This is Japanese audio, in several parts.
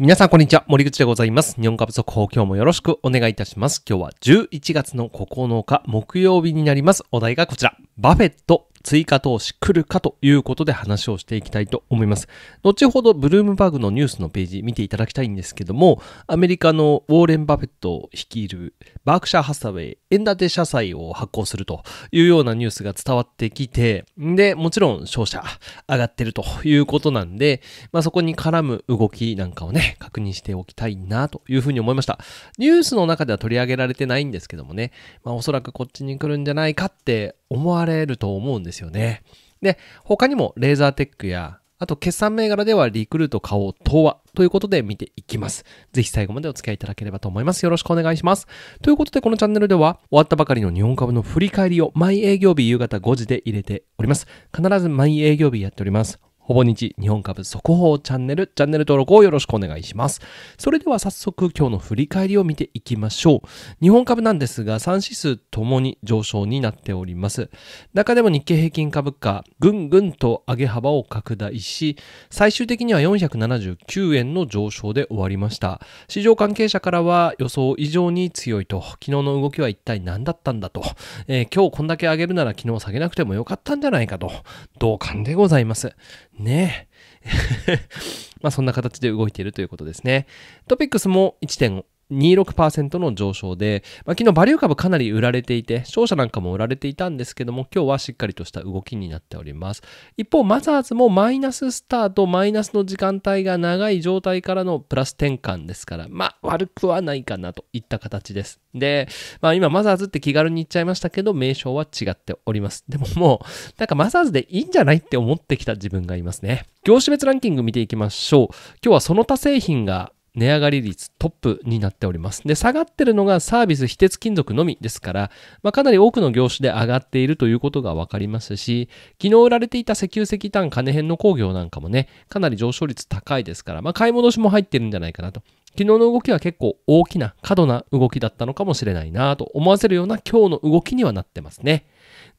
皆さん、こんにちは。森口でございます。日本株速報、今日もよろしくお願いいたします。今日は11月の9日、木曜日になります。お題がこちら。バフェット追加投資来るかということで話をしていきたいと思います。後ほどブルームバーグのニュースのページ見ていただきたいんですけども、アメリカのウォーレン・バフェット率いるバークシャー・ハサウェイ、円建て社債を発行するというようなニュースが伝わってきて、で、もちろん商社上がってるということなんで、まあ、そこに絡む動きなんかをね、確認しておきたいなというふうに思いました。ニュースの中では取り上げられてないんですけどもね、まあ、おそらくこっちに来るんじゃないかって思われると思うんですですよね。で、他にもレーザーテックや、あと決算銘柄ではリクルート買おう、とはということで見ていきます。ぜひ最後までお付き合いいただければと思います。よろしくお願いします。ということでこのチャンネルでは終わったばかりの日本株の振り返りを毎営業日夕方5時で入れております。必ず毎営業日やっております。ほぼ日日本株速報チャンネル、チャンネル登録をよろしくお願いします。それでは早速今日の振り返りを見ていきましょう。日本株なんですが3指数ともに上昇になっております。中でも日経平均株価、ぐんぐんと上げ幅を拡大し、最終的には479円の上昇で終わりました。市場関係者からは予想以上に強いと、昨日の動きは一体何だったんだと、えー、今日こんだけ上げるなら昨日下げなくてもよかったんじゃないかと、同感でございます。ね。まあそんな形で動いているということですね。トピックスも1.5 26%の上昇で、まあ、昨日バリュー株かなり売られていて、商社なんかも売られていたんですけども、今日はしっかりとした動きになっております。一方、マザーズもマイナススタート、マイナスの時間帯が長い状態からのプラス転換ですから、まあ、悪くはないかなといった形です。で、まあ今マザーズって気軽に言っちゃいましたけど、名称は違っております。でももう、なんかマザーズでいいんじゃないって思ってきた自分がいますね。業種別ランキング見ていきましょう。今日はその他製品が値上がり率トップになっております。で、下がってるのがサービス、非鉄金属のみですから、まあ、かなり多くの業種で上がっているということが分かりますし、昨日売られていた石油石炭金編の工業なんかもね、かなり上昇率高いですから、まあ、買い戻しも入ってるんじゃないかなと。昨日の動きは結構大きな過度な動きだったのかもしれないなと思わせるような今日の動きにはなってますね。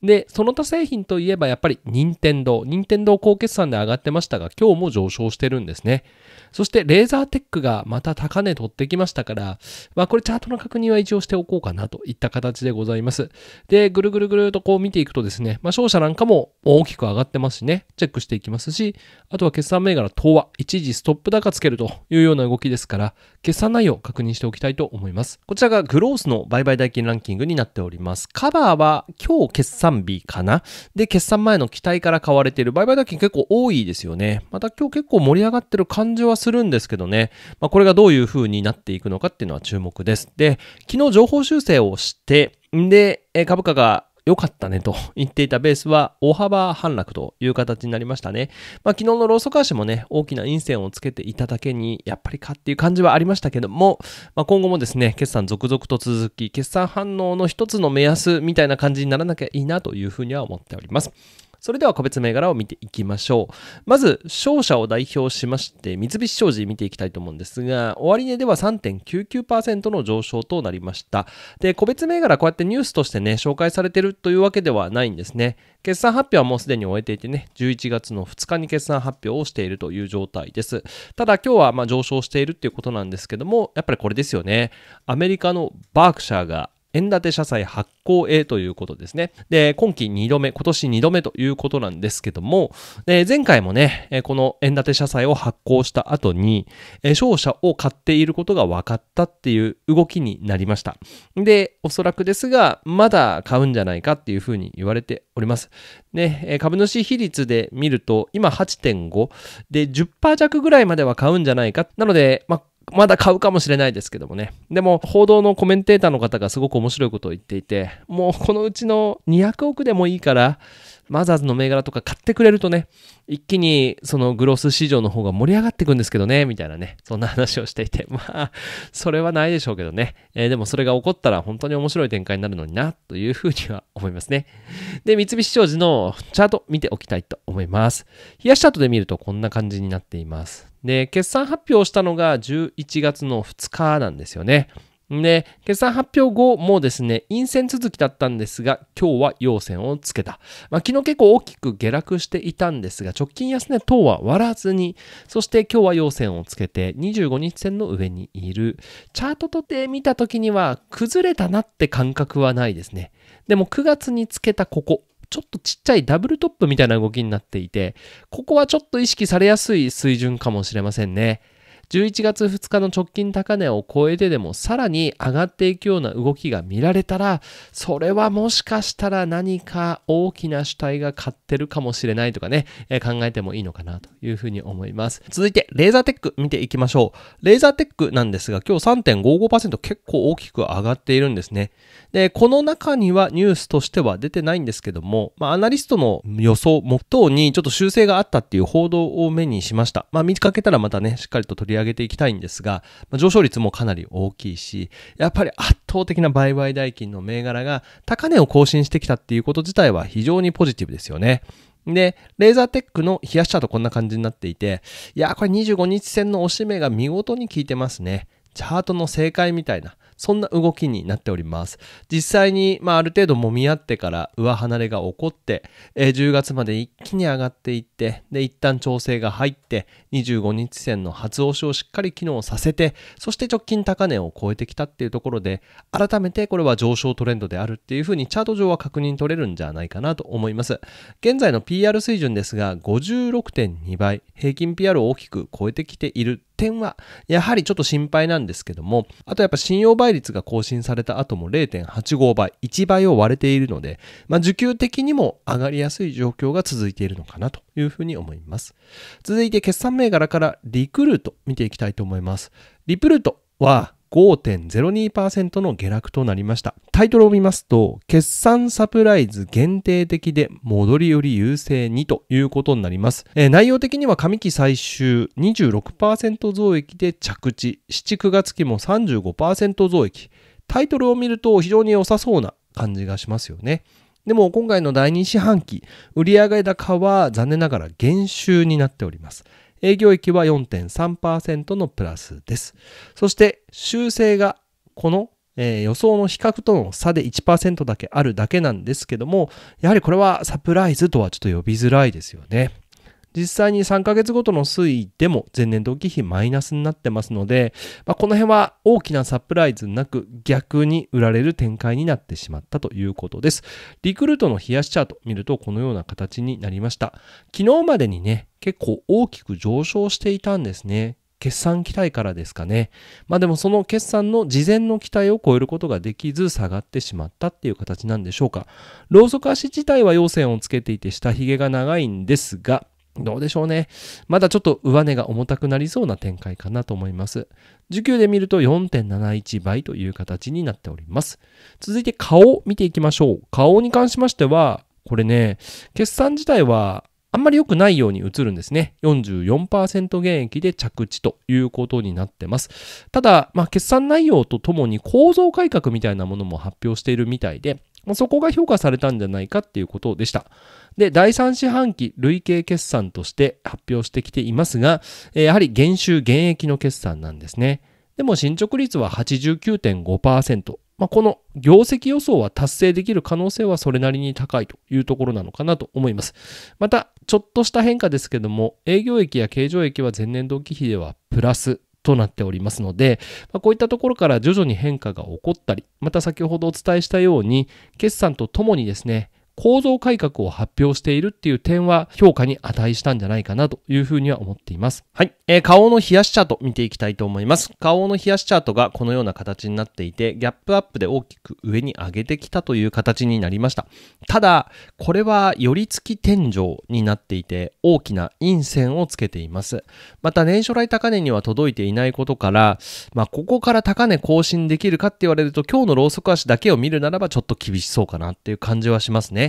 で、その他製品といえばやっぱり任天堂。任天堂高決算で上がってましたが、今日も上昇してるんですね。そしてレーザーテックがまた高値取ってきましたから、まあこれチャートの確認は一応しておこうかなといった形でございます。で、ぐるぐるぐるとこう見ていくとですね、まあ商社なんかも大きく上がってますしね、チェックしていきますし、あとは決算銘柄等は一時ストップ高つけるというような動きですから、決算内容確認しておきたいと思います。こちらがグロースの売買代金ランキングになっております。カバーは今日決算算日かなで、決算前の期待から買われている売買代金結構多いですよね。また今日結構盛り上がってる感じはするんですけどね。まあ、これがどういう風になっていくのかっていうのは注目です。で、昨日情報修正をして、んで、株価が良かったねと 言っていたベースは大幅反落という形になりましたね。まあ、昨日のローソク足もね、大きな陰線をつけていただけに、やっぱりかっていう感じはありましたけども、まあ、今後もですね、決算続々と続き、決算反応の一つの目安みたいな感じにならなきゃいいなというふうには思っております。それでは個別銘柄を見ていきましょう。まず、商社を代表しまして、三菱商事見ていきたいと思うんですが、終値では3.99%の上昇となりました。で、個別銘柄こうやってニュースとしてね、紹介されてるというわけではないんですね。決算発表はもうすでに終えていてね、11月の2日に決算発表をしているという状態です。ただ今日はま上昇しているっていうことなんですけども、やっぱりこれですよね。アメリカのバークシャーが円建て社債発行へということですね。で、今期2度目、今年2度目ということなんですけども、で前回もね、この円建て社債を発行した後に、商社を買っていることが分かったっていう動きになりました。で、おそらくですが、まだ買うんじゃないかっていうふうに言われております。ね、株主比率で見ると、今8.5で10%弱ぐらいまでは買うんじゃないか。なので、まあ、まだ買うかもしれないですけどもね。でも、報道のコメンテーターの方がすごく面白いことを言っていて、もうこのうちの200億でもいいから、マザーズの銘柄とか買ってくれるとね、一気にそのグロス市場の方が盛り上がっていくんですけどね、みたいなね、そんな話をしていて、まあ、それはないでしょうけどね、えー、でもそれが起こったら本当に面白い展開になるのにな、というふうには思いますね。で、三菱商事のチャート見ておきたいと思います。冷やしチャートで見るとこんな感じになっています。で、決算発表したのが11月の2日なんですよね。で、決算発表後もですね、陰線続きだったんですが、今日は陽線をつけた。まあ、昨日結構大きく下落していたんですが、直近安値等は割らずに、そして今日は陽線をつけて、25日線の上にいる。チャートとて見た時には、崩れたなって感覚はないですね。でも9月につけたここ、ちょっとちっちゃいダブルトップみたいな動きになっていて、ここはちょっと意識されやすい水準かもしれませんね。11月2日の直近高値を超えてでもさらに上がっていくような動きが見られたら、それはもしかしたら何か大きな主体が買ってるかもしれないとかね、えー、考えてもいいのかなというふうに思います。続いて、レーザーテック見ていきましょう。レーザーテックなんですが、今日3.55%結構大きく上がっているんですね。で、この中にはニュースとしては出てないんですけども、まあ、アナリストの予想も等にちょっと修正があったっていう報道を目にしました。まあ、見かけたらまたね、しっかりと取り上げ上げていきたいんですが、まあ、上昇率もかなり大きいし、やっぱり圧倒的な売買代金の銘柄が高値を更新してきたっていうこと自体は非常にポジティブですよね。で、レーザーテックの冷やしチャートこんな感じになっていて、いや、これ25日線の押し目が見事に効いてますね。チャートの正解みたいな。そんな動きになっております。実際に、まあ、ある程度揉み合ってから上離れが起こって、えー、10月まで一気に上がっていって、で、一旦調整が入って、25日線の初押しをしっかり機能させて、そして直近高値を超えてきたっていうところで、改めてこれは上昇トレンドであるっていうふうにチャート上は確認取れるんじゃないかなと思います。現在の PR 水準ですが、56.2倍、平均 PR を大きく超えてきている点は、やはりちょっと心配なんですけども、あとやっぱ信用倍率が更新された後も0.85倍、1倍を割れているので、まあ、受給的にも上がりやすい状況が続いているのかなというふうに思います。続いて決算銘柄からリクルート見ていきたいと思います。リクルートは、5.02%の下落となりました。タイトルを見ますと、決算サプライズ限定的で戻りより優勢にということになります。えー、内容的には上期最終26%増益で着地、7、9月期も35%増益。タイトルを見ると非常に良さそうな感じがしますよね。でも今回の第2四半期、売上高は残念ながら減収になっております。営業益は4.3%のプラスです。そして修正がこのえー、予想の比較との差で1%だけあるだけなんですけども、やはりこれはサプライズとはちょっと呼びづらいですよね。実際に3ヶ月ごとの推移でも前年同期比マイナスになってますので、まあ、この辺は大きなサプライズなく逆に売られる展開になってしまったということです。リクルートの冷やしチャート見るとこのような形になりました。昨日までにね、結構大きく上昇していたんですね。決算期待からですかね。まあでもその決算の事前の期待を超えることができず下がってしまったっていう形なんでしょうか。ローソク足自体は陽線をつけていて下髭が長いんですが、どうでしょうね。まだちょっと上値が重たくなりそうな展開かなと思います。需給で見ると4.71倍という形になっております。続いて顔を見ていきましょう。顔に関しましては、これね、決算自体はあんまり良くないように映るんですね。44%減益で着地ということになってます。ただ、まあ、決算内容とともに構造改革みたいなものも発表しているみたいで、そこが評価されたんじゃないかっていうことでした。で、第3四半期累計決算として発表してきていますが、やはり減収減益の決算なんですね。でも進捗率は89.5%。まあ、この業績予想は達成できる可能性はそれなりに高いというところなのかなと思います。また、ちょっとした変化ですけども、営業益や経常益は前年同期比ではプラスとなっておりますので、まこういったところから徐々に変化が起こったり、また先ほどお伝えしたように、決算とともにですね、構造改革を発表しているっていう点は評価に値したんじゃないかなというふうには思っています。はい。えー、顔の冷やしチャート見ていきたいと思います。顔の冷やしチャートがこのような形になっていて、ギャップアップで大きく上に上げてきたという形になりました。ただ、これは寄り付き天井になっていて、大きな陰線をつけています。また、年初来高値には届いていないことから、まあ、ここから高値更新できるかって言われると、今日のローソク足だけを見るならばちょっと厳しそうかなっていう感じはしますね。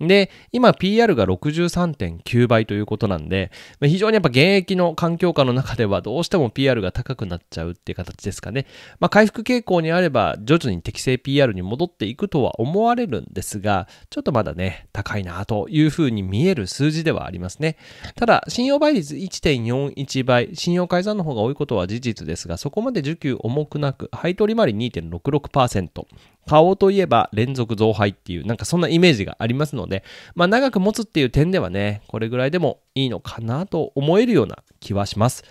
で、今 PR が63.9倍ということなんで、非常にやっぱ現役の環境下の中ではどうしても PR が高くなっちゃうっていう形ですかね。まあ回復傾向にあれば徐々に適正 PR に戻っていくとは思われるんですが、ちょっとまだね、高いなというふうに見える数字ではありますね。ただ、信用倍率1.41倍、信用改ざんの方が多いことは事実ですが、そこまで受給重くなく、配取り回り2.66%。買おといえば連続増配っていう、なんかそんなイメージがありますので、ので、まあ、長く持つっていう点ではね、これぐらいでもいいのかなと思えるような気はします。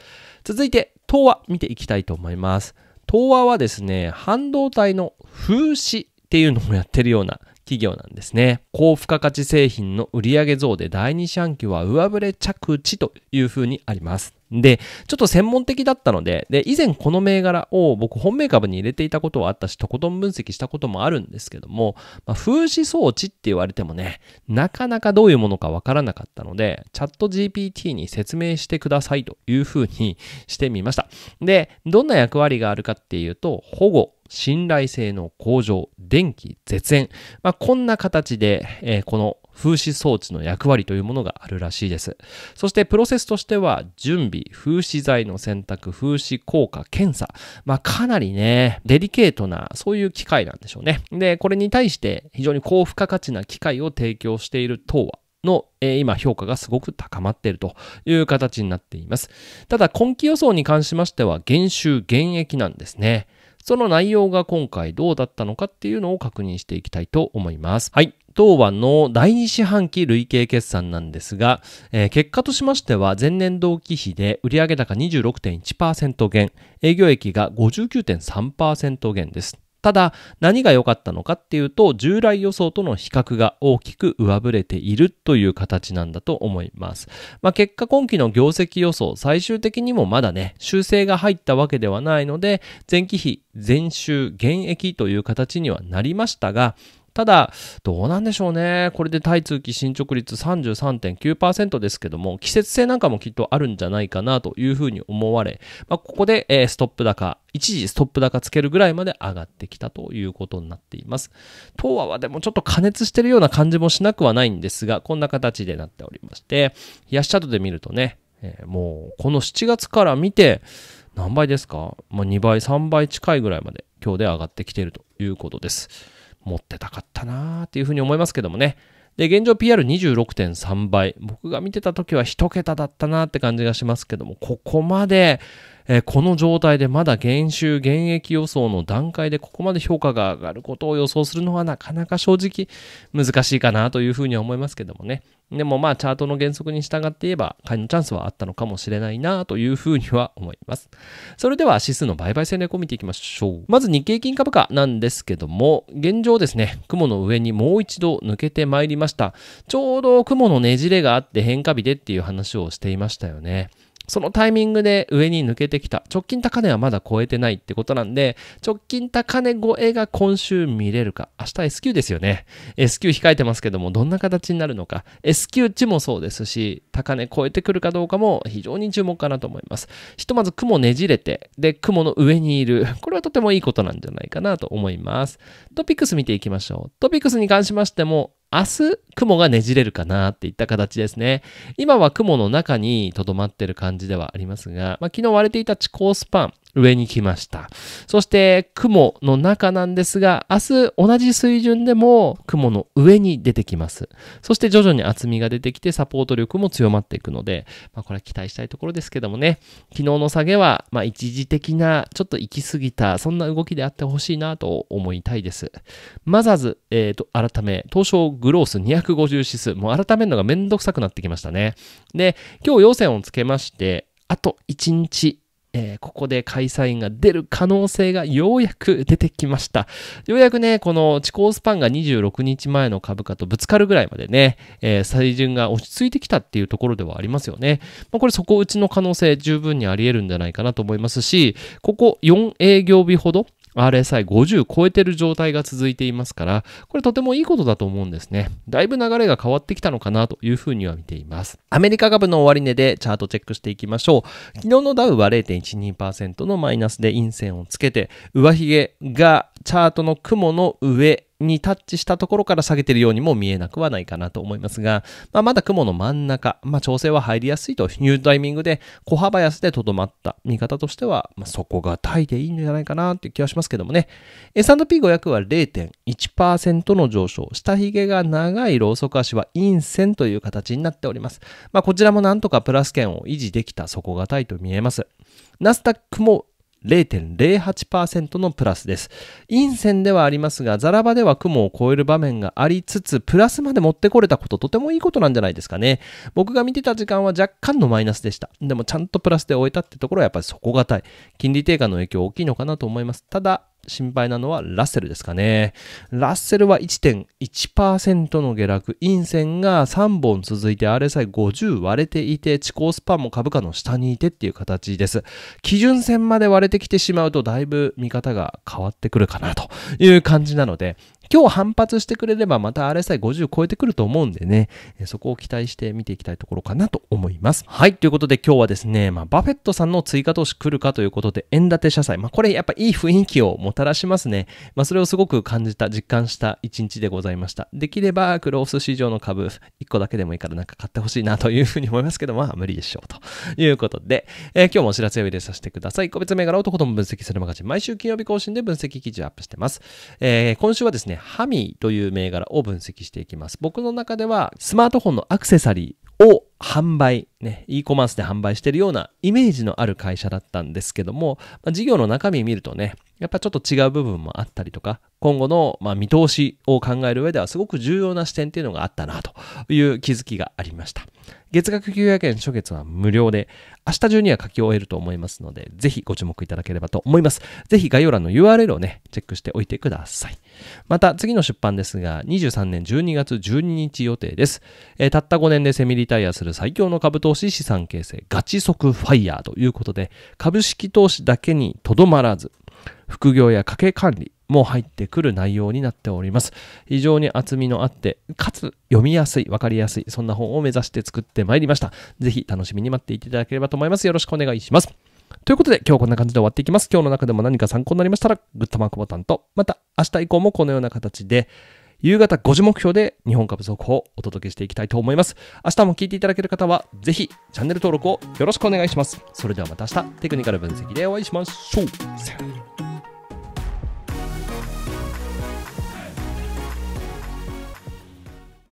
続いて、東和見ていきたいと思います。東和はですね、半導体の風刺っていうのもやってるような企業なんですね。高付加価値製品の売上増で第2四半期は上振れ着地というふうにあります。で、ちょっと専門的だったので、で、以前この銘柄を僕本命株に入れていたことはあったし、とことん分析したこともあるんですけども、まあ、風刺装置って言われてもね、なかなかどういうものかわからなかったので、チャット GPT に説明してくださいというふうにしてみました。で、どんな役割があるかっていうと、保護、信頼性の向上、電気、絶縁。まあ、こんな形で、えー、この風刺装置の役割というものがあるらしいです。そしてプロセスとしては、準備、風刺剤の選択、風刺効果、検査。まあ、かなりね、デリケートな、そういう機械なんでしょうね。で、これに対して非常に高付加価値な機械を提供している等は、の、え今評価がすごく高まっているという形になっています。ただ今期予想に関しましては減収減益なんですね。その内容が今回どうだったのかっていうのを確認していきたいと思います。はい。当和の第2四半期累計決算なんですが、えー、結果としましては前年同期比で売上高26.1%減、営業益が59.3%減です。ただ、何が良かったのかっていうと、従来予想との比較が大きく上振れているという形なんだと思います。まあ、結果今期の業績予想、最終的にもまだね、修正が入ったわけではないので、前期比、前週、減益という形にはなりましたが、ただ、どうなんでしょうね。これで対通期進捗率33.9%ですけども、季節性なんかもきっとあるんじゃないかなというふうに思われ、まあ、ここで、ストップ高、一時ストップ高つけるぐらいまで上がってきたということになっています。東亜はでもちょっと加熱してるような感じもしなくはないんですが、こんな形でなっておりまして、冷やしチャートで見るとね、えー、もうこの7月から見て、何倍ですか、まあ、2倍、3倍近いぐらいまで今日で上がってきているということです。持ってたかったなーっていうふうに思いますけどもね。で、現状 PR26.3 倍。僕が見てた時は1桁だったなって感じがしますけども、ここまでえー、この状態でまだ減収減益予想の段階でここまで評価が上がることを予想するのはなかなか正直難しいかなというふうには思いますけどもね。でもまあチャートの原則に従って言えば買いのチャンスはあったのかもしれないなというふうには思います。それでは指数の売買戦略を見ていきましょう。まず日経金株価なんですけども、現状ですね、雲の上にもう一度抜けてまいりました。ちょうど雲のねじれがあって変化日でっていう話をしていましたよね。そのタイミングで上に抜けてきた。直近高値はまだ超えてないってことなんで、直近高値超えが今週見れるか。明日 S q ですよね。S q 控えてますけども、どんな形になるのか。S q 値もそうですし、高値超えてくるかどうかも非常に注目かなと思います。ひとまず雲ねじれて、で、雲の上にいる。これはとてもいいことなんじゃないかなと思います。トピックス見ていきましょう。トピックスに関しましても、明日雲がねじれるかなっていった形ですね。今は雲の中に留まってる感じではありますが、まあ、昨日割れていた地高スパン、上に来ました。そして雲の中なんですが、明日同じ水準でも雲の上に出てきます。そして徐々に厚みが出てきてサポート力も強まっていくので、まあ、これは期待したいところですけどもね、昨日の下げは、まあ、一時的な、ちょっと行き過ぎた、そんな動きであってほしいなと思いたいです。マザーズ、えっ、ー、と、改め、東証グロース250指数、もう改めるのがめんどくさくなってきましたね。で、今日要線をつけまして、あと1日えー、ここで開催員が出る可能性がようやく出てきました。ようやくね、この地高スパンが26日前の株価とぶつかるぐらいまでね、えー、最順が落ち着いてきたっていうところではありますよね。まあ、これそこ打ちの可能性十分にあり得るんじゃないかなと思いますし、ここ4営業日ほど、RSI50 超えてる状態が続いていますから、これとてもいいことだと思うんですね。だいぶ流れが変わってきたのかなというふうには見ています。アメリカ株の終値でチャートチェックしていきましょう。昨日のダウは0.12%のマイナスで陰線をつけて、上髭がチャートの雲の上にタッチしたところから下げているようにも見えなくはないかなと思いますが、まあ、まだ雲の真ん中、まあ、調整は入りやすいというタイミングで小幅安でとどまった見方としては、まあ、そこがタイでいいんじゃないかなという気はしますけどもね S&P500 は0.1%の上昇下髭が長いローソク足は陰線という形になっております、まあ、こちらもなんとかプラス圏を維持できた底堅いと見えますナスダックも0.08%のプラスです。陰線ではありますが、ザラ場では雲を超える場面がありつつ、プラスまで持ってこれたこと、とてもいいことなんじゃないですかね。僕が見てた時間は若干のマイナスでした。でもちゃんとプラスで終えたってところはやっぱり底堅い。金利低下の影響大きいのかなと思います。ただ、心配なのはラッセルですかね。ラッセルは1.1%の下落、陰線が3本続いて RSI50 割れていて、地高スパンも株価の下にいてっていう形です。基準線まで割れてきてしまうと、だいぶ見方が変わってくるかなという感じなので、今日反発してくれればまた RSI50 超えてくると思うんでね、そこを期待して見ていきたいところかなと思います。はい、ということで今日はですね、まあ、バフェットさんの追加投資来るかということで、円建て社債、まあ、これやっぱいい雰囲気をもたらしますね。まあ、それをすごく感じた、実感した一日でございました。できればクロース市場の株、1個だけでもいいからなんか買ってほしいなというふうに思いますけど、まあ無理でしょうということで、えー、今日もお知らせを入れさせてください。個別銘柄をとことも分析するマガジン、毎週金曜日更新で分析記事をアップしてます。えー、今週はですね、ね、ハミーという銘柄を分析していきます。僕の中では、スマートフォンのアクセサリーを販売、ね、e コマースで販売してるようなイメージのある会社だったんですけども、まあ、事業の中身見るとね、やっぱちょっと違う部分もあったりとか、今後の、ま見通しを考える上ではすごく重要な視点っていうのがあったなという気づきがありました。月額900円初月は無料で、明日中には書き終えると思いますので、ぜひご注目いただければと思います。ぜひ概要欄の URL をね、チェックしておいてください。また、次の出版ですが、23年12月12日予定です。えー、たった5年でセミリタイアする最強の株投資資産形成、ガチ即ファイヤーということで、株式投資だけにとどまらず、副業や家計管理も入ってくる内容になっております。非常に厚みのあって、かつ読みやすい、わかりやすい、そんな本を目指して作ってまいりました。ぜひ楽しみに待っていただければと思います。よろしくお願いします。ということで、今日こんな感じで終わっていきます。今日の中でも何か参考になりましたら、グッドマークボタンと、また明日以降もこのような形で、夕方5時目標で日本株速報をお届けしていきたいと思います。明日も聞いていただける方は、ぜひチャンネル登録をよろしくお願いします。それではまた明日、テクニカル分析でお会いしましょう。